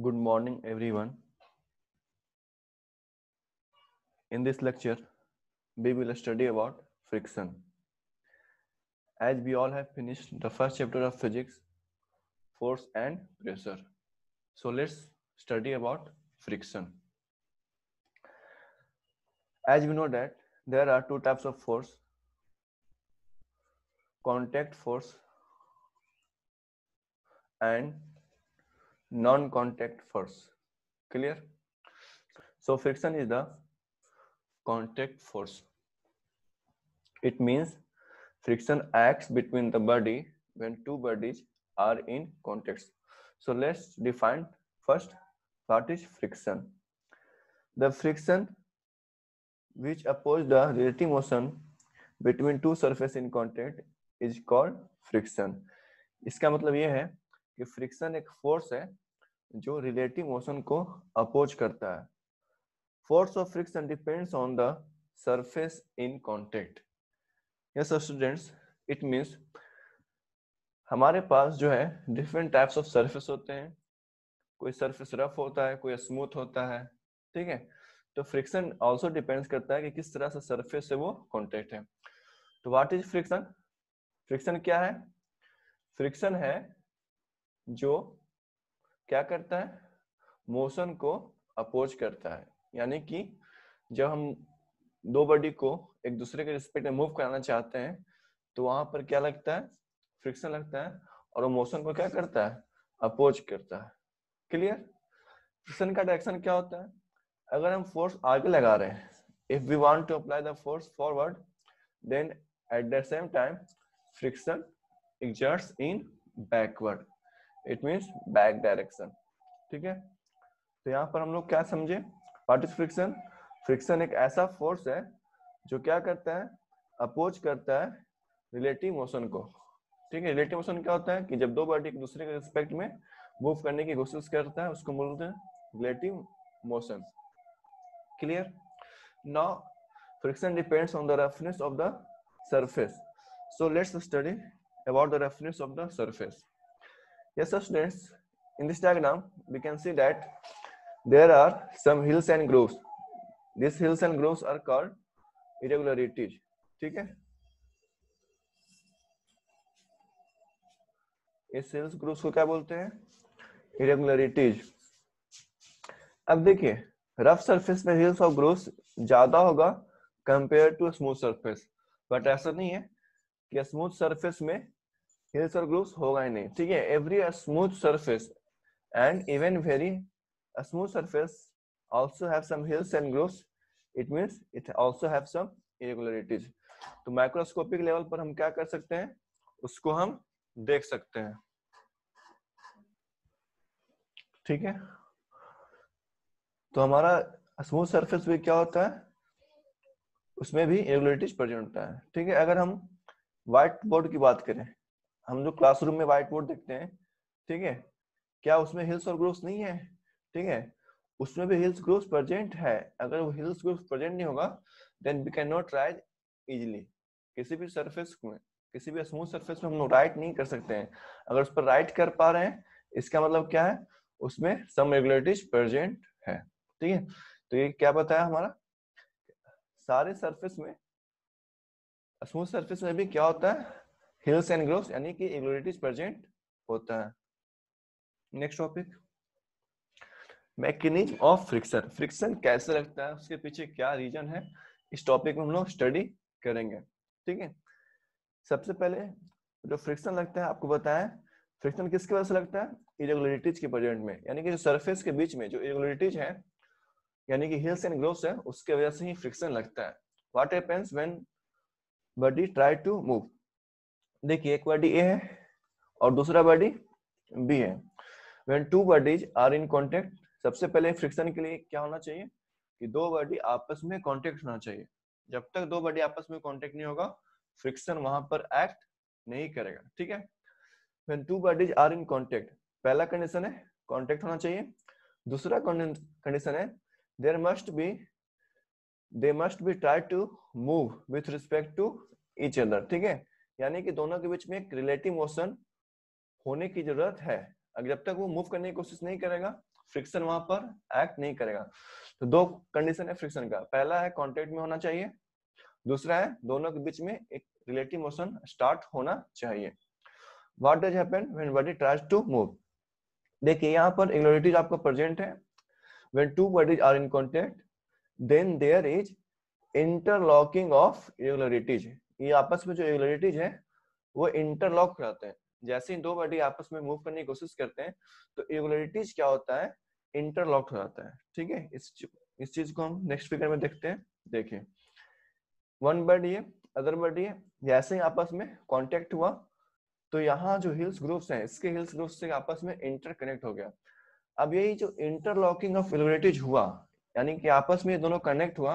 Good morning, everyone. In this lecture, we will study about friction. As we all have finished the first chapter of physics, force and pressure. So let's study about friction. As we know that there are two types of force, contact force and non-contact force clear so friction is the contact force it means friction acts between the body when two bodies are in contact so let's define first what is friction the friction which oppose the relative motion between two surface in contact is called friction इसका मतलब यह है कि friction एक force है जो relative motion को oppose करता है force of friction depends on the surface in contact yes students it means हमारे पास जो है डिफरेंट टाइप्स ऑफ सरफेस होते हैं कोई सरफेस रफ होता है कोई स्मूथ होता है ठीक है तो फ्रिक्शन ऑल्सो डिपेंड्स करता है कि किस तरह से सरफेस से वो कॉन्टेक्ट है तो वाट इज फ्रिक्शन फ्रिक्शन क्या है फ्रिक्शन है जो क्या करता है मोशन को अपोज करता है यानी कि जब हम दो बॉडी को एक दूसरे के रिस्पेक्ट में मूव कराना चाहते हैं तो वहां पर क्या लगता है फ्रिक्शन लगता है और वो मोशन को क्या करता है अपोज करता है क्लियर फ्रिक्शन का डायरेक्शन क्या होता है अगर हम फोर्स आगे लगा रहे हैं if we want to apply the force forward then at the same time friction exert in backward it means back direction ठीक है तो यहाँ पर हम लोग क्या समझे वाट इज फ्रिक्शन फ्रिक्शन एक ऐसा फोर्स है जो क्या करता है अपोज करता है रिलेटिव मोशन को ठीक है रिलेटिव मोशन क्या होता है कि जब दो बॉडी एक दूसरे के रिस्पेक्ट में मूव करने की कोशिश करता है उसको बोलते हैं relative motion clear now friction depends on the roughness of the surface so let's study about the roughness of the surface yes sir, students in this diagram we can see that there are some hills and groves these hills and groves are called irregularities theek hai इस hills groups को क्या बोलते हैं irregularities अब देखिए rough surface में hills और growth ज्यादा होगा compare to smooth surface but ऐसा नहीं है कि स्मूथ सरफेस में और ग्रूव्स होगा ही नहीं ठीक है every smooth surface and even very smooth surface also have some hills and grooves it means it also have some irregularities तो माइक्रोस्कोपिक लेवल पर हम क्या कर सकते हैं उसको हम देख सकते हैं ठीक है तो हमारा स्मूथ सरफेस भी क्या होता है उसमें भी इरेगुलरिटीज प्रेजेंट होता है ठीक है अगर हम व्हाइट बोर्ड की बात करें हम जो क्लासरूम में व्हाइट बोर्ड देखते हैं ठीक है क्या उसमें हिल्स और ग्रोथ नहीं है ठीक है उसमें भी हिल्स ग्रोथ प्रेजेंट है अगर वो हिल्स ग्रोथ प्रेजेंट नहीं होगा then we can not rise easily किसी भी सरफेस में किसी भी स्मूथ सरफेस में हम लोग राइट नहीं कर सकते हैं अगर उस पर राइट कर पा रहे हैं इसका मतलब क्या है उसमें सम रेगुलरिटीज प्रेजेंट है ठीक है तो ये क्या बताया हमारा सारे सरफेस में स्मूथ सरफेस में भी क्या होता है हिल्स एंड ग्रोव यानी कि एग्लोरिटीज प्रेजेंट होता है next topic mechanism of friction friction कैसे लगता है उसके पीछे क्या रीजन है इस टॉपिक में हम लोग स्टडी करेंगे ठीक है सबसे पहले जो फ्रिक्शन लगता है आपको बताया फ्रिक्शन किसके वजह से लगता है इरेगुलरिटीज के प्रेजेंट में यानी कि जो सरफेस के बीच में जो इरेगुलरिटीज है यानी कि हिल्स एंड ग्रोव्स है उसके वजह से ही फ्रिक्शन लगता है what happens when body try to move देखिए एक बॉडी ए है और दूसरा बॉडी बी है when two bodies are in contact सबसे पहले फ्रिक्शन के लिए क्या होना चाहिए कि दो बॉडी आपस में कांटेक्ट होना चाहिए जब तक दो बॉडी आपस में कांटेक्ट नहीं होगा फ्रिक्शन वहां पर एक्ट नहीं करेगा ठीक है when two bodies are in contact पहला कंडीशन है कॉन्टेक्ट होना चाहिए दूसरा कंडीशन है there must be they must be try to move with respect to each other ठीक है यानी कि दोनों के बीच में एक रिलेटिव मोशन होने की जरूरत है अगर जब तक वो मूव करने की कोशिश नहीं करेगा फ्रिक्शन वहां पर एक्ट नहीं करेगा तो दो कंडीशन है फ्रिक्शन का पहला है कॉन्टेक्ट में होना चाहिए दूसरा है दोनों के बीच में एक रिलेटिव मोशन स्टार्ट होना चाहिए what does happen when body tries to move देखिए यहाँ पर इंग्लोरिटीज आपका प्रेजेंट है when two bodies are in contact then there is interlocking of irregularities ये आपस में जो इरेगुलरिटीज है वो इंटरलॉक कराते हैं जैसे ही दो बॉडी आपस में मूव करने की कोशिश करते हैं तो इरेगुलरिटीज क्या होता है इंटरलॉक हो जाता है ठीक है इस इस चीज को हम नेक्स्ट फिगर में देखते हैं देखिए वन बॉडी है अदर बॉडी है जैसे ही आपस में कॉन्टेक्ट हुआ तो यहाँ जो हिल्स ग्रुप्स हैं इसके हिल्स ग्रुप्स से आपस में इंटरकनेक्ट हो गया अब यही जो इंटरलॉकिंग ऑफ इलेवेटेज हुआ यानी कि आपस में ये दोनों कनेक्ट हुआ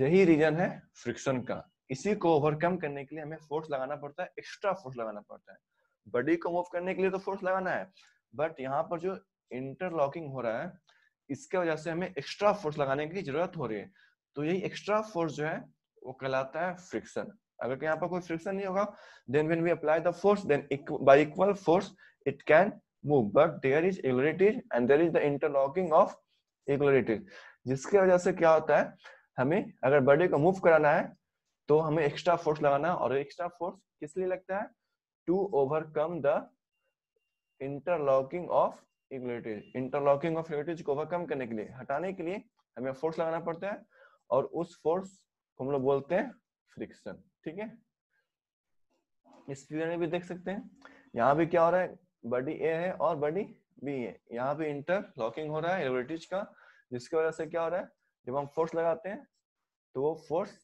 यही रीजन है फ्रिक्शन का इसी को ओवरकम करने के लिए हमें फोर्स लगाना पड़ता है एक्स्ट्रा फोर्स लगाना पड़ता है बॉडी को मूव करने के लिए तो फोर्स लगाना है बट यहाँ पर जो इंटरलॉकिंग हो रहा है इसके वजह से हमें एक्स्ट्रा फोर्स लगाने की जरूरत हो रही है तो यही एक्स्ट्रा फोर्स जो है वो कहलाता है फ्रिक्शन अगर यहाँ पर कोई फ्रिक्शन नहीं होगा then when we apply the force then by equal force it can move but there is irregularities and there is the interlocking of irregularities जिसकी वजह से क्या होता है हमें अगर बॉडी को मूव कराना है तो हमें एक्स्ट्रा फोर्स लगाना है और एक्स्ट्रा फोर्स किस लिए लगता है to overcome the interlocking of irregularities interlocking of irregularities को ओवरकम करने के लिए हटाने के लिए हमें फोर्स लगाना पड़ता है और उस फोर्स को हम लोग बोलते हैं फ्रिक्शन ठीक है इस फिगर में भी देख सकते हैं यहाँ भी क्या हो रहा है बॉडी ए है और बॉडी बी है यहाँ भी इंटरलॉकिंग हो रहा है इग्लेटेज का जिसकी वजह से क्या हो रहा है जब हम फोर्स लगाते हैं तो वो फोर्स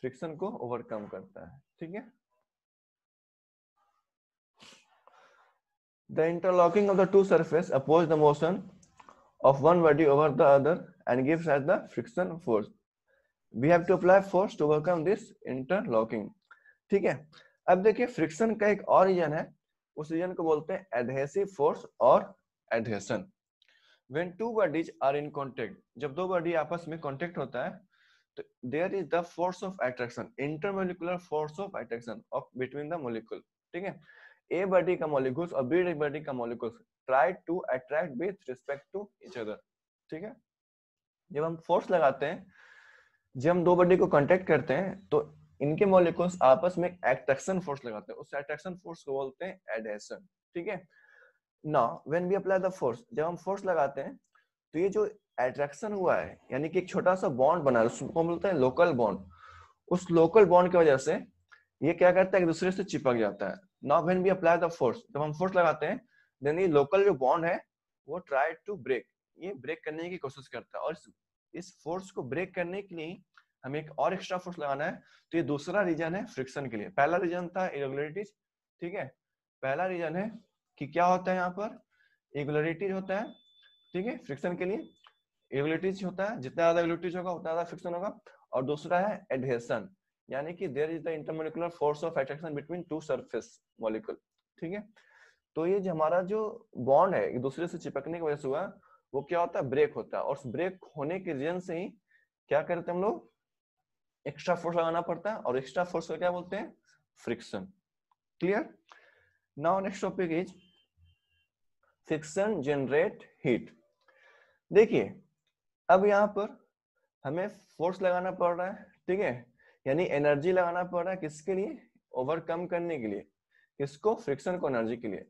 फ्रिक्शन को ओवरकम करता है ठीक है the interlocking of the two surface oppose the motion of one body over the other and gives at the friction force we have to apply force to overcome this interlocking ठीक है अब देखिए friction का एक और reason है उस reason को बोलते हैं एडहेसिव फोर्स और adhesion When two bodies are in contact, जब दो बॉडी आपस में कॉन्टेक्ट होता है there is the force of attraction intermolecular force of attraction of between the molecule ठीक है ए बॉडी का मोलिकुल्स और बी बॉडी का molecules try to attract with respect to each other ठीक है जब हम फोर्स लगाते हैं जब हम दो बॉडी को कांटेक्ट करते हैं तो इनके मॉलिक्यूल्स आपस में अट्रैक्शन फोर्स लगाते हैं उस अट्रैक्शन फोर्स को बोलते हैं एडहेशन ठीक है now when we apply the force जब हम फोर्स लगाते हैं तो ये जो एट्रैक्शन हुआ है यानी कि एक छोटा सा बॉन्ड बना है उसको बोलते हैं लोकल बॉन्ड उस लोकल बॉन्ड की वजह से ये क्या करता है एक दूसरे से चिपक जाता है now when we apply the force जब हम फोर्स लगाते हैं देन ये लोकल जो बॉन्ड है वो ट्राई टू ब्रेक ये ब्रेक करने की कोशिश करता है और इस फोर्स को ब्रेक करने के लिए हमें एक और एक्स्ट्रा फोर्स लगाना है तो ये दूसरा रीजन है फ्रिक्शन के लिए पहला रीजन था इरेगुलरिटीज ठीक है पहला रीजन है कि क्या होता है यहाँ पर इरेगुलरिटीज होता है ठीक है फ्रिक्शन के लिए एबिलिटीज होता है जितना ज्यादा एबिलिटीज होगा उतना ज्यादा फ्रिक्शन होगा और दूसरा है एडहेसन यानी कि there is the intermolecular force of attraction between two surface molecule ठीक है तो ये जो हमारा जो बॉन्ड है एक दूसरे से चिपकने की वजह से हुआ वो क्या होता है ब्रेक होता है और ब्रेक होने के रीजन से ही क्या करते हैं हम लोग एक्स्ट्रा फोर्स लगाना पड़ता है और एक्स्ट्रा फोर्स का क्या बोलते हैं friction clear now next topic is friction generate heat देखिए अब यहाँ पर हमें फोर्स लगाना पड़ रहा है ठीक है यानी एनर्जी लगाना पड़ रहा है किसके लिए ओवरकम करने के लिए किसको फ्रिक्शन को एनर्जी के लिए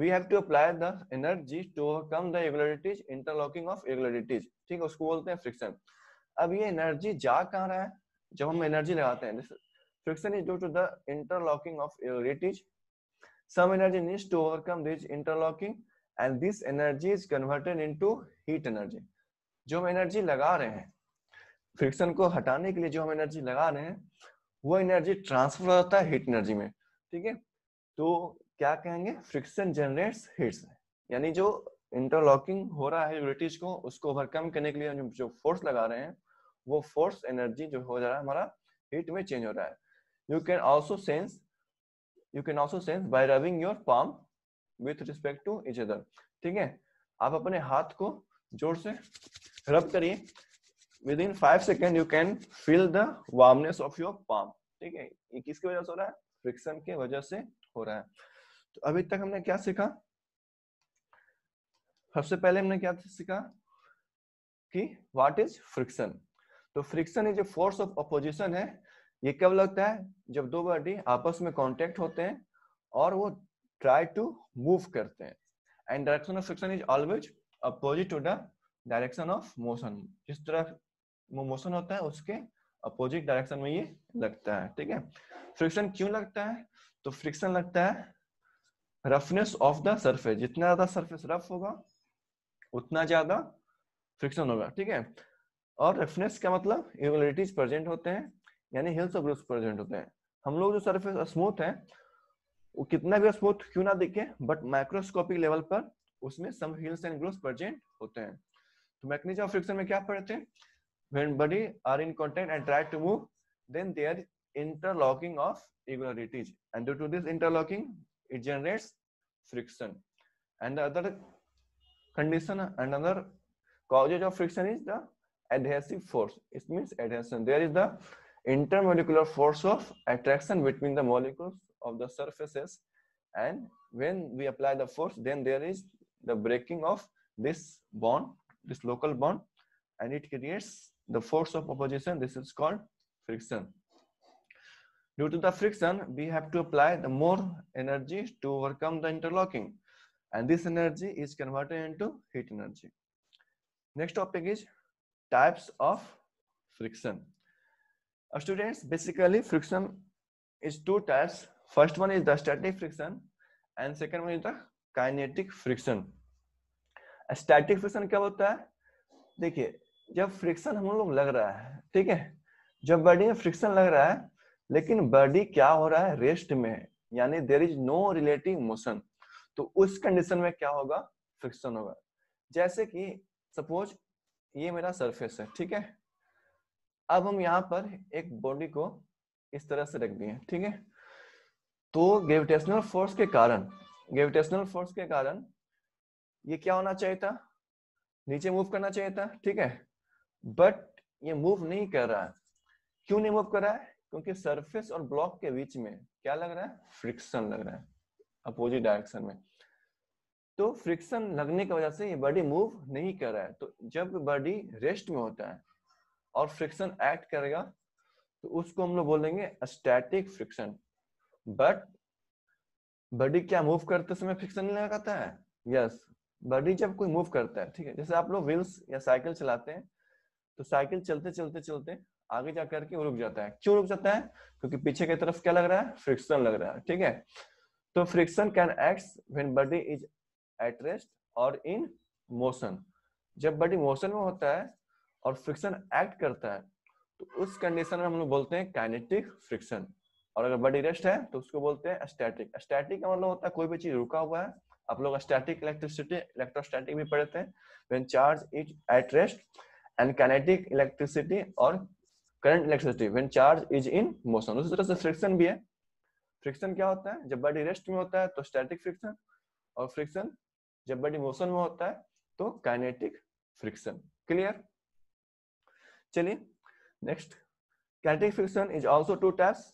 we have to apply the energy to overcome the irregularities interlocking of irregularities ठीक है उसको बोलते हैं फ्रिक्शन अब ये एनर्जी जा कहाँ रहा है जब हम एनर्जी लगाते हैं friction is due to the interlocking of irregularities some energy needs to overcome this interlocking and this energy is converted into heat energy जो हम एनर्जी लगा रहे हैं फ्रिक्शन को हटाने के लिए जो हम एनर्जी लगा रहे हैं वो एनर्जी ट्रांसफर होता है हीट एनर्जी में ठीक है तो क्या कहेंगे फ्रिक्शन जनरेट्स हीट्स यानी जो इंटरलॉकिंग हो रहा है ब्रिटिश को उसको ओवरकम करने के लिए हम जो फोर्स लगा रहे हैं वो फोर्स एनर्जी जो हो जा रहा है हमारा हीट में चेंज हो रहा है you can also sense you can also sense by rubbing your palm with respect to each other ठीक है आप अपने हाथ को जोर से रब करिए within five second you can feel the warmness of your palm ठीक है ये किसकी वजह से हो रहा है फ्रिक्शन के वजह से हो रहा है तो अभी तक हमने क्या सीखा सबसे पहले हमने क्या सीखा कि व्हाट इज फ्रिक्शन तो friction is a force of opposition है ये कब लगता है जब दो बॉडी आपस में कांटेक्ट होते हैं और वो ट्राई टू मूव करते हैं and direction of friction is always opposite to the direction of motion जिस तरह मोशन होता है उसके अपोजिट डायरेक्शन में ये लगता है ठीक है फ्रिक्शन क्यों लगता है तो फ्रिक्शन लगता है रफनेस ऑफ द सरफेस जितना ज्यादा सरफेस रफ होगा उतना ज्यादा फ्रिक्शन होगा ठीक है और रफनेस का मतलब इरेगुलरिटीज प्रेजेंट होते हैं यानी हिल्स ऑफ ग्रुप्स प्रेजेंट होते हैं हम लोग जो सरफेस स्मूथ है वो कितना भी स्मूथ क्यों ना दिखे बट माइक्रोस्कोपिक लेवल पर उसमें some hills and growth present होते हैं तो मैकनिज्म ऑफ फ्रिक्शन में क्या पढ़ते हैं when body are in contact and try to move then there interlocking of irregularities and due to this interlocking it generates friction and other condition and other causes of friction is the adhesive force it means adhesion there is the intermolecular force of attraction between the molecules of the surfaces and when we apply the force then there is the breaking of this bond, this local bond, and it creates the force of opposition. This is called friction. Due to the friction, we have to apply the more energy to overcome the interlocking. And this energy is converted into heat energy. Next topic is types of friction. Our uh, students, basically friction is two types. First one is the static friction and second one is the kinetic friction static friction क्या होता है देखिए जब friction हम लोग लग रहा है ठीक है जब बॉडी में फ्रिक्शन लग रहा है लेकिन बॉडी क्या हो रहा है रेस्ट में यानी there is no relative motion तो उस कंडीशन में क्या होगा फ्रिक्शन होगा जैसे कि सपोज ये मेरा सरफेस है ठीक है अब हम यहाँ पर एक बॉडी को इस तरह से रख दिए ठीक है तो ग्रेविटेशनल फोर्स के कारण ग्रेविटेशनल फोर्स के कारण ये क्या होना चाहिए था नीचे मूव करना चाहिए था ठीक है बट ये मूव नहीं कर रहा है क्यों नहीं मूव कर रहा है क्योंकि सरफेस और ब्लॉक के बीच में क्या लग रहा है फ्रिक्शन लग रहा है अपोजिट डायरेक्शन में तो फ्रिक्शन लगने की वजह से ये बॉडी मूव नहीं कर रहा है तो जब बॉडी रेस्ट में होता है और फ्रिक्शन एक्ट करेगा तो उसको हम लोग बोलेंगे स्टैटिक फ्रिक्शन बट बॉडी क्या मूव करते समय फ्रिक्शन नहीं लगाता है यस yes. बॉडी जब कोई मूव करता है ठीक है जैसे आप लोग व्हील्स या साइकिल चलाते हैं तो साइकिल चलते चलते चलते आगे जा करके वो रुक जाता है क्यों रुक जाता है क्योंकि पीछे की तरफ क्या लग रहा है फ्रिक्शन लग रहा है ठीक है तो friction can act when body is at rest और इन मोशन जब बॉडी मोशन में होता है और फ्रिक्शन एक्ट करता है तो उस कंडीशन में हम लोग बोलते हैं काइनेटिक फ्रिक्शन और अगर बॉडी रेस्ट है तो उसको बोलते हैं स्टैटिक स्टैटिक का मतलब होता है कोई भी चीज रुका हुआ है आप लोग स्टैटिक इलेक्ट्रिसिटी इलेक्ट्रोस्टैटिक भी पढ़े थे when charge is at rest and kinetic electricity और current electricity when charge is in motion उसी तरह से फ्रिक्शन भी है फ्रिक्शन क्या होता है जब बॉडी रेस्ट में होता है तो स्टैटिक फ्रिक्शन और फ्रिक्शन जब बॉडी मोशन में होता है तो काइनेटिक फ्रिक्शन क्लियर चलिए next kinetic friction is also two types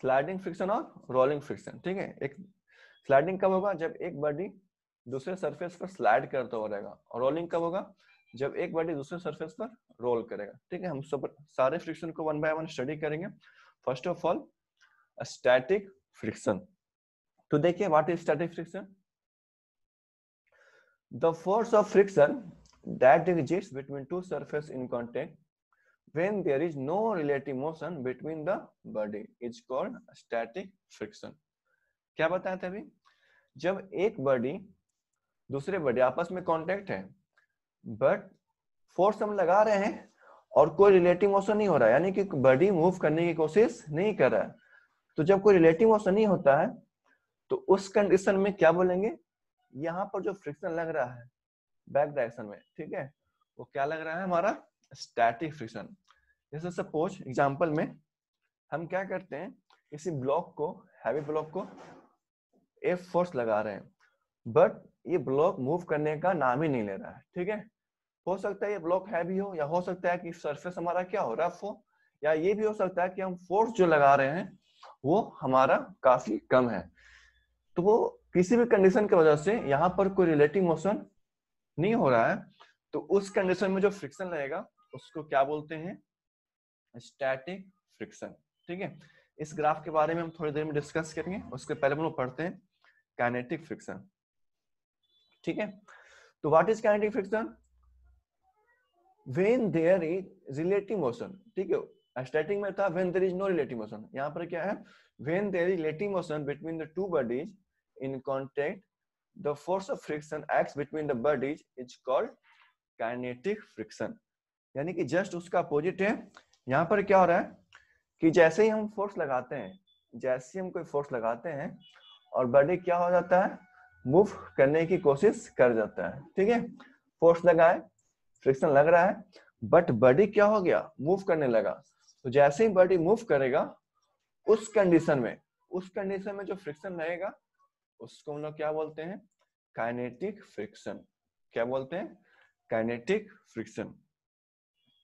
sliding friction और रोलिंग फ्रिक्शन ठीक है एक स्लाइडिंग कब होगा जब एक बॉडी दूसरे सरफेस पर स्लाइड करता हो रहेगा और रोलिंग कब होगा जब एक बॉडी दूसरे सरफेस पर रोल करेगा ठीक है हम सब सारे फ्रिक्शन को वन बाय वन स्टडी करेंगे first of all static friction तो देखिए what is static friction the force of friction that exist between two surface in contact when there is no relative motion between the body it's called static friction क्या बताया था अभी जब एक body दूसरे body आपस में कांटेक्ट है बट फोर्स हम लगा रहे हैं और कोई रिलेटिव मोशन नहीं हो रहा है यानी कि बॉडी मूव करने की कोशिश नहीं कर रहा है तो जब कोई रिलेटिव मोशन नहीं होता है तो उस कंडीशन में क्या बोलेंगे यहाँ पर जो फ्रिक्शन लग रहा है बैक डायरेक्शन में ठीक है वो क्या लग रहा है हमारा स्टैटिक फ्रिक्शन जैसे सपोज एग्जांपल में हम क्या करते हैं किसी ब्लॉक को हैवी ब्लॉक को एफ फोर्स लगा रहे हैं बट ये ब्लॉक मूव करने का नाम ही नहीं ले रहा है ठीक है हो सकता है ये ब्लॉक हैवी हो या हो सकता है कि सरफेस हमारा क्या हो रफ हो या ये भी हो सकता है कि हम फोर्स जो लगा रहे हैं वो हमारा काफी कम है तो वो किसी भी कंडीशन की वजह से यहाँ पर कोई रिलेटिव मोशन नहीं हो रहा है तो उस कंडीशन में जो फ्रिक्शन लगेगा उसको क्या बोलते हैं स्टैटिक फ्रिक्शन ठीक है इस ग्राफ के बारे में हम थोड़ी देर में डिस्कस करेंगे उसके पहले हम लोग पढ़ते हैं काइनेटिक फ्रिक्शन ठीक है तो what is kinetic friction when there is relative motion ठीक है स्टैटिक में था when there is no relative motion यहां पर क्या है when there is relative motion between the two bodies in contact the force of friction acts between the bodies is called kinetic friction यानी कि जस्ट उसका opposite है यहाँ पर क्या हो रहा है कि जैसे ही हम फोर्स लगाते हैं जैसे हम कोई फोर्स लगाते हैं और बॉडी क्या हो जाता है मूव करने की कोशिश कर जाता है ठीक है फोर्स लगाए फ्रिक्शन लग रहा है बट बॉडी क्या हो गया मूव करने लगा तो जैसे ही बॉडी मूव करेगा उस कंडीशन में उस कंडीशन में जो फ्रिक्शन रहेगा उसको हम लोग क्या बोलते हैं काइनेटिक फ्रिक्शन क्या बोलते हैं काइनेटिक फ्रिक्शन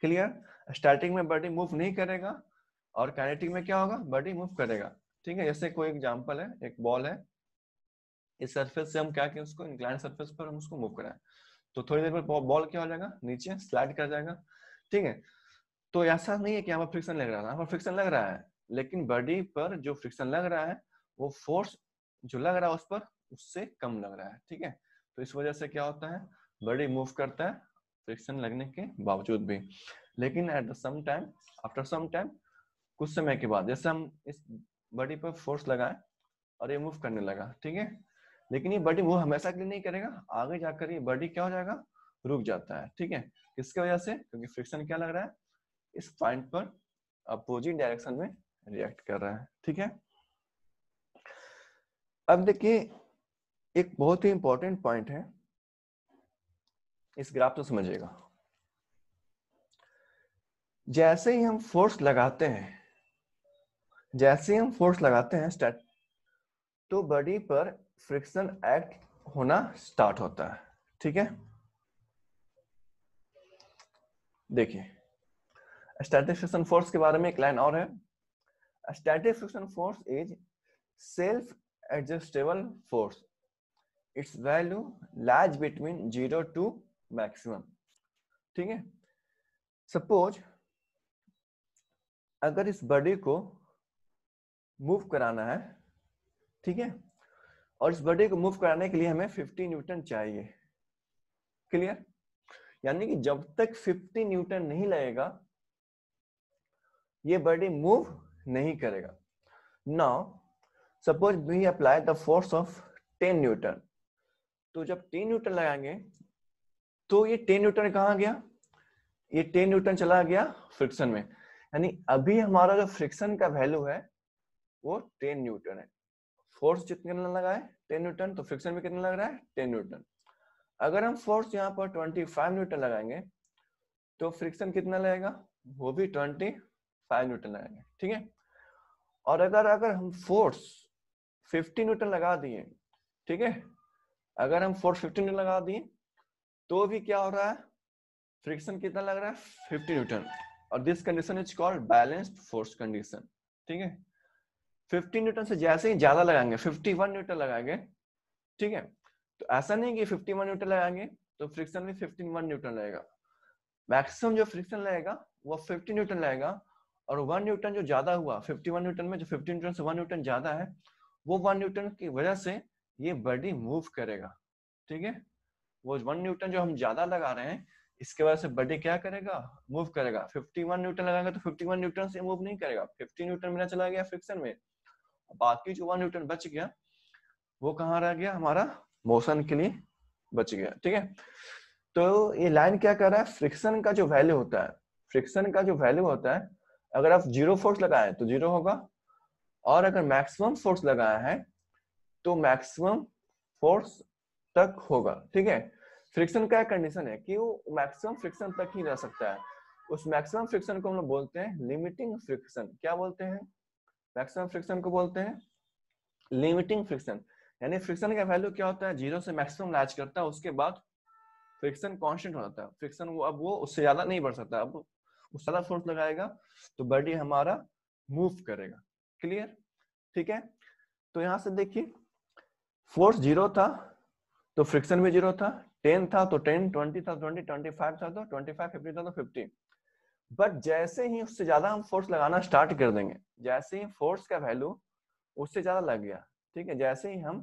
क्लियर स्टार्टिंग में बॉडी मूव नहीं करेगा और काइनेटिक में क्या होगा बॉडी मूव करेगा ठीक है जैसे कोई एग्जाम्पल है एक बॉल है इस सरफेस से हम क्या करें उसको इंक्लाइन सरफेस पर हम उसको मूव कराए तो थोड़ी देर पर बॉल क्या हो जाएगा नीचे स्लाइड कर जाएगा ठीक है तो ऐसा नहीं है कि यहाँ पर फ्रिक्शन लग रहा है यहाँ पर फ्रिक्शन लग रहा है लेकिन बॉडी पर जो फ्रिक्शन लग रहा है वो फोर्स जो लग रहा है उस पर उससे कम लग रहा है ठीक है तो इस वजह से क्या होता है बॉडी मूव करता है फ्रिक्शन लगने के बावजूद भी लेकिन at the some time after some time कुछ समय के बाद जैसे हम इस बॉडी पर फोर्स लगाए और ये मूव करने लगा ठीक है लेकिन ये बॉडी मूव हमेशा के लिए नहीं करेगा आगे जाकर ये बॉडी क्या हो जाएगा रुक जाता है ठीक है किसकी वजह से क्योंकि फ्रिक्शन क्या लग रहा है इस पॉइंट पर अपोजिट डायरेक्शन में रिएक्ट कर रहा है ठीक है अब देखिए एक बहुत ही इंपॉर्टेंट पॉइंट है इस ग्राफ तो समझिएगा जैसे ही हम फोर्स लगाते हैं जैसे ही हम फोर्स लगाते हैं स्टैट तो बॉडी पर फ्रिक्शन एक्ट होना स्टार्ट होता है ठीक है देखिए स्टैटिक फ्रिक्शन फोर्स के बारे में एक लाइन और है static friction force is self adjustable force its value lies between zero to maximum ठीक है सपोज अगर इस बॉडी को मूव कराना है ठीक है और इस बॉडी को मूव कराने के लिए हमें 50 न्यूटन चाहिए क्लियर यानी कि जब तक 50 न्यूटन नहीं लगेगा ये बॉडी मूव नहीं करेगा now suppose we apply the force of 10 newton तो जब 10 न्यूटन लगाएंगे तो ये टेन न्यूटन कहा गया ये टेन न्यूटन चला गया फ्रिक्शन में यानी अभी हमारा जो फ्रिक्शन का वैल्यू है वो टेन न्यूटन है फोर्स जितना लगा है टेन न्यूटन तो फ्रिक्शन में कितना लग रहा है टेन न्यूटन अगर हम फोर्स यहाँ पर ट्वेंटी फाइव न्यूटन लगाएंगे तो फ्रिक्शन कितना लगेगा वो भी ट्वेंटी फाइव न्यूटन लगाएंगे ठीक है और अगर अगर हम फोर्स फिफ्टी न्यूटन लगा दिए ठीक है अगर हम फोर्स फिफ्टी न्यूटन लगा दिए तो भी क्या हो रहा है फ्रिक्शन कितना लग रहा है 50 न्यूटन और this condition is called balanced force condition ठीक है 50 न्यूटन से जैसे ही ज्यादा लगाएंगे 51 न्यूटन लगाएंगे ठीक है तो ऐसा नहीं कि 51 न्यूटन लगाएंगे तो फ्रिक्शन भी 51 न्यूटन लगेगा मैक्सिमम जो फ्रिक्शन लगेगा वो 50 न्यूटन लगेगा और 1 न्यूटन जो ज्यादा हुआ 51 न्यूटन में जो 50 न्यूटन से 1 न्यूटन ज्यादा है वो 1 न्यूटन की वजह से ये बॉडी मूव करेगा ठीक है वो वन न्यूटन जो हम ज्यादा लगा रहे हैं इसके वजह से बॉडी क्या करेगा मूव करेगा 51 न्यूटन लगाएंगे तो 51 न्यूटन से मूव नहीं करेगा 50 न्यूटन मेरा चला गया फ्रिक्शन में बाकी जो वन न्यूटन बच गया वो कहाँ रह गया हमारा मोशन के लिए बच गया ठीक है तो ये लाइन क्या कर रहा है फ्रिक्शन का जो वैल्यू होता है फ्रिक्शन का जो वैल्यू होता है अगर आप जीरो फोर्स लगाए तो जीरो होगा और अगर मैक्सिमम फोर्स लगाया है तो मैक्सिमम फोर्स तक होगा ठीक है फ्रिक्शन का कंडीशन है कि वो मैक्सिमम फ्रिक्शन तक ही रह सकता है उस मैक्सिमम फ्रिक्शन को हम लोग बोलते हैं लिमिटिंग फ्रिक्शन क्या बोलते हैं मैक्सिमम फ्रिक्शन को बोलते हैं लिमिटिंग फ्रिक्शन यानी फ्रिक्शन का वैल्यू क्या होता है जीरो से मैक्सिमम लैच करता है उसके बाद फ्रिक्शन कॉन्स्टेंट हो जाता है फ्रिक्शन वो अब वो उससे ज्यादा नहीं बढ़ सकता अब उस ज्यादा फोर्स लगाएगा तो बॉडी हमारा मूव करेगा क्लियर ठीक है तो यहां से देखिए फोर्स जीरो था तो फ्रिक्शन भी जीरो था टेन था तो टेन ट्वेंटी था ट्वेंटी ट्वेंटी फाइव था तो ट्वेंटी फाइव फिफ्टी था तो फिफ्टी बट तो जैसे ही उससे ज्यादा हम फोर्स लगाना स्टार्ट कर देंगे जैसे ही फोर्स का वैल्यू उससे ज्यादा लग गया ठीक है जैसे ही हम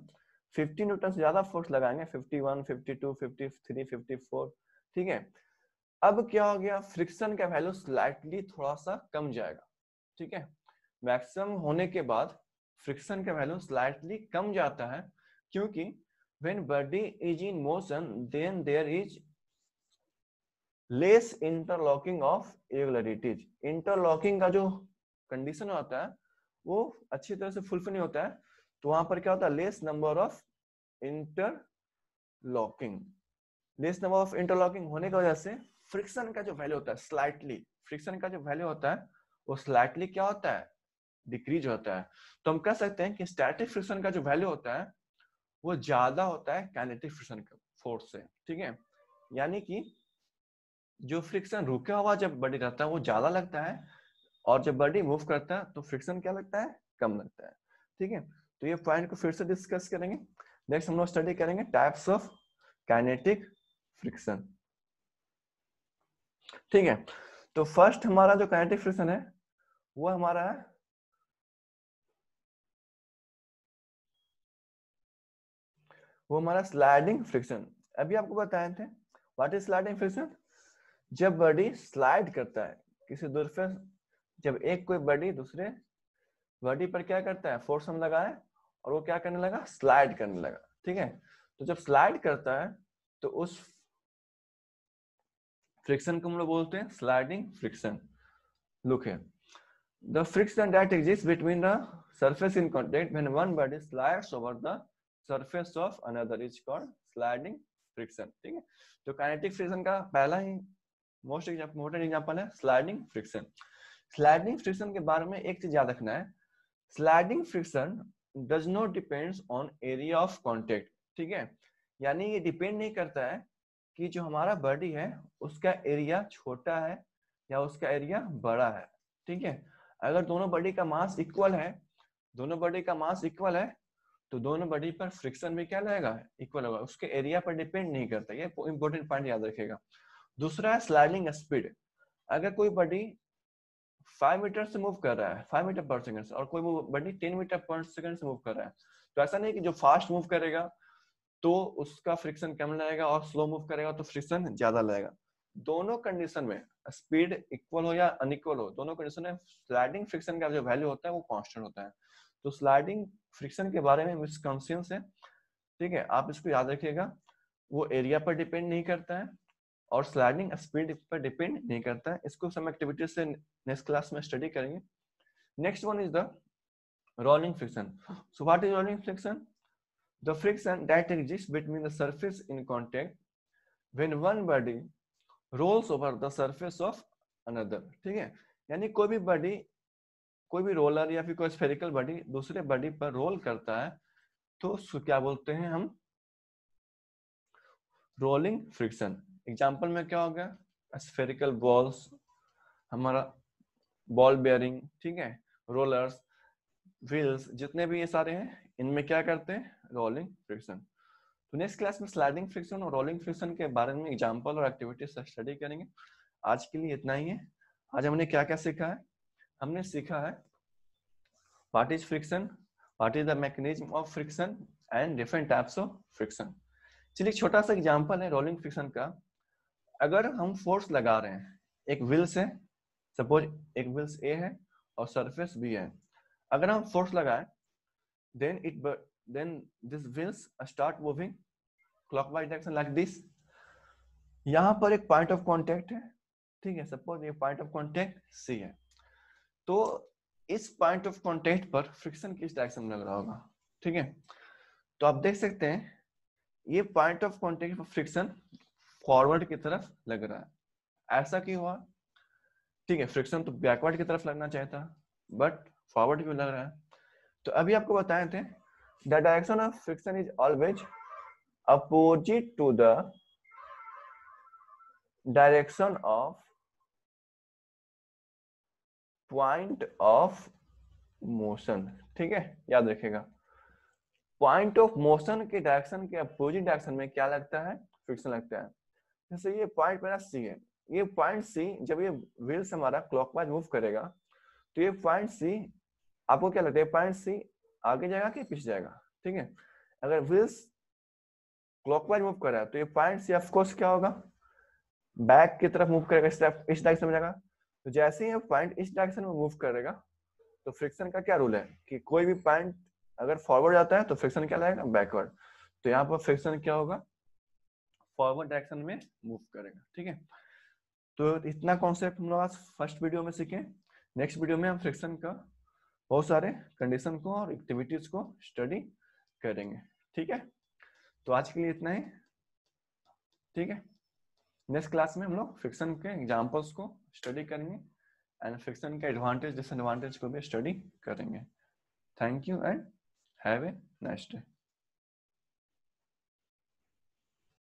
50 न्यूटन से ज्यादा फोर्स लगाएंगे 51, 52, 53, 54 ठीक है अब क्या हो गया फ्रिक्शन का वैल्यू स्लाइटली थोड़ा सा कम जाएगा ठीक है मैक्सिमम होने के बाद फ्रिक्शन का वैल्यू स्लाइटली कम जाता है क्योंकि when body is in motion then there is less interlocking of irregularities interlocking का जो कंडीशन होता है वो अच्छी तरह से फुलफिल नहीं होता है तो वहां पर क्या होता है less number of interlocking less number of interlocking होने की वजह से फ्रिक्शन का जो वैल्यू होता है स्लाइटली फ्रिक्शन का जो वैल्यू होता है वो स्लाइटली क्या होता है डिक्रीज होता है तो हम कह सकते हैं कि स्टैटिक फ्रिक्शन का जो वैल्यू होता है वो ज्यादा होता है काइनेटिक फ्रिक्शन फोर्स से ठीक है यानी कि जो फ्रिक्शन रुका हुआ जब बॉडी रहता है वो ज्यादा लगता है और जब बॉडी मूव करता है तो फ्रिक्शन क्या लगता है कम लगता है ठीक है तो ये पॉइंट को फिर से डिस्कस करेंगे नेक्स्ट हम लोग स्टडी करेंगे टाइप्स ऑफ काइनेटिक फ्रिक्शन ठीक है तो फर्स्ट हमारा जो काइनेटिक फ्रिक्शन है वो हमारा है वो हमारा स्लाइडिंग फ्रिक्शन अभी आपको बताए थे व्हाट इज स्लाइडिंग फ्रिक्शन जब बॉडी स्लाइड करता है किसी दूर पे जब एक कोई बॉडी दूसरे बॉडी पर क्या करता है फोर्स हम लगाए और वो क्या करने लगा स्लाइड करने लगा ठीक है तो जब स्लाइड करता है तो उस फ्रिक्शन को हम लोग बोलते हैं स्लाइडिंग फ्रिक्शन लुक है the friction that exist between the surface in contact when one body slides over the surface of another is called sliding friction ठीक है तो काइनेटिक फ्रिक्शन का पहला ही मोस्ट इंपोर्टेंट मोस्ट एग्जाम्पल है sliding friction sliding friction के बारे में एक चीज याद रखना है sliding friction does not depends on area of contact ठीक है यानी ये डिपेंड नहीं करता है कि जो हमारा बॉडी है उसका एरिया छोटा है या उसका एरिया बड़ा है ठीक है अगर दोनों बॉडी का मास इक्वल है दोनों बॉडी का मास इक्वल है तो दोनों बॉडी पर फ्रिक्शन भी क्या लगेगा इक्वल होगा उसके एरिया पर डिपेंड नहीं करता ये इंपॉर्टेंट पॉइंट याद रखेगा दूसरा है स्लाइडिंग स्पीड अगर कोई बॉडी फाइव मीटर से मूव कर रहा है फाइव मीटर पर सेकंड और कोई body ten metre per second से मूव कर रहा है तो ऐसा नहीं कि जो फास्ट मूव करेगा तो उसका फ्रिक्शन कम लगेगा और स्लो मूव करेगा तो फ्रिक्शन ज्यादा लगेगा दोनों कंडीशन में स्पीड इक्वल हो या अनइक्वल हो दोनों कंडीशन में स्लाइडिंग फ्रिक्शन का जो वैल्यू होता है वो कॉन्स्टेंट होता है तो स्लाइडिंग फ्रिक्शन के बारे में है ठीक है आप इसको याद रखिएगा वो एरिया पर डिपेंड नहीं करता है और स्लाइडिंग स्पीड पर डिपेंड नहीं करता है इसको हम एक्टिविटीज से नेक्स्ट क्लास में स्टडी करेंगे next one is the rolling friction so what is rolling friction the friction that exist between the surface in contact when one body rolls over the surface of another ठीक है यानी कोई भी body कोई भी roller या फिर कोई स्फेरिकल बॉडी दूसरे बॉडी पर रोल करता है तो उसको क्या बोलते हैं हम रोलिंग फ्रिक्शन एग्जाम्पल में क्या हो गया स्फेरिकल बॉल्स हमारा बॉल बेयरिंग ठीक है रोलर्स व्हील्स जितने भी ये सारे हैं इनमें क्या करते हैं रोलिंग फ्रिक्शन तो नेक्स्ट क्लास में स्लाइडिंग फ्रिक्शन और रोलिंग फ्रिक्शन के बारे में एग्जाम्पल और एक्टिविटीज स्टडी करेंगे आज के लिए इतना ही है आज हमने क्या क्या सीखा है हमने सीखा है what is friction what is the mechanism of friction and different types of friction चलिए छोटा सा एग्जांपल है रोलिंग फ्रिक्शन का अगर हम फोर्स लगा रहे हैं एक व्हील्स है सपोज एक व्हील्स ए है और सरफेस बी है अगर हम फोर्स लगाए then it then this wheels start moving clockwise direction like this यहां पर एक पॉइंट ऑफ कांटेक्ट है ठीक है सपोज ये पॉइंट ऑफ कांटेक्ट सी है तो इस पॉइंट ऑफ कॉन्टेक्ट पर फ्रिक्शन किस डायरेक्शन में लग रहा होगा ठीक है तो आप देख सकते हैं ये पॉइंट ऑफ कॉन्टेक्ट पर फ्रिक्शन फॉरवर्ड की तरफ लग रहा है ऐसा क्यों हुआ ठीक है फ्रिक्शन तो बैकवर्ड की तरफ लगना चाहिए था बट फॉरवर्ड क्यों लग रहा है तो अभी आपको बताए थे the direction of friction is always opposite to the direction of point of motion ठीक है याद रखेगा पॉइंट ऑफ मोशन के डायरेक्शन के अपोजिट डायरेक्शन में क्या लगता है फ्रिक्शन लगता है जैसे ये पॉइंट मेरा सी है ये पॉइंट सी जब ये व्हील से हमारा क्लॉकवाइज मूव करेगा तो ये पॉइंट सी आपको क्या लगता है पॉइंट सी आगे जाएगा कि पीछे जाएगा ठीक है अगर व्हील्स क्लॉकवाइज मूव कर रहा है तो ये पॉइंट सी ऑफकोर्स क्या होगा बैक की तरफ मूव करेगा इस डायरेक्शन में जाएगा तो जैसे ही पॉइंट इस डायरेक्शन में मूव करेगा तो फ्रिक्शन का क्या रूल है कि कोई भी पॉइंट अगर फॉरवर्ड जाता है तो फ्रिक्शन क्या लाएगा बैकवर्ड तो यहाँ पर फ्रिक्शन क्या होगा फॉरवर्ड डायरेक्शन में मूव करेगा ठीक है तो इतना कॉन्सेप्ट हम लोग आज फर्स्ट वीडियो में सीखे नेक्स्ट वीडियो में हम फ्रिक्शन का बहुत सारे कंडीशन को और एक्टिविटीज को स्टडी करेंगे ठीक है तो आज के लिए इतना ही ठीक है नेक्स्ट क्लास में हम लोग फ्रिक्शन के एग्जाम्पल्स को स्टडी करेंगे एंड फ्रिक्शन के एडवांटेज डिसएडवांटेज को भी स्टडी करेंगे thank you and have a nice day